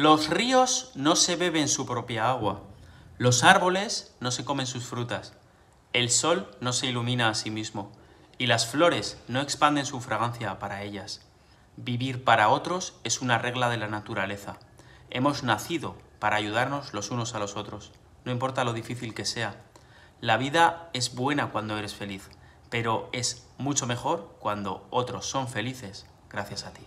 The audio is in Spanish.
Los ríos no se beben su propia agua, los árboles no se comen sus frutas, el sol no se ilumina a sí mismo, y las flores no expanden su fragancia para ellas. Vivir para otros es una regla de la naturaleza. Hemos nacido para ayudarnos los unos a los otros, no importa lo difícil que sea. La vida es buena cuando eres feliz, pero es mucho mejor cuando otros son felices gracias a ti.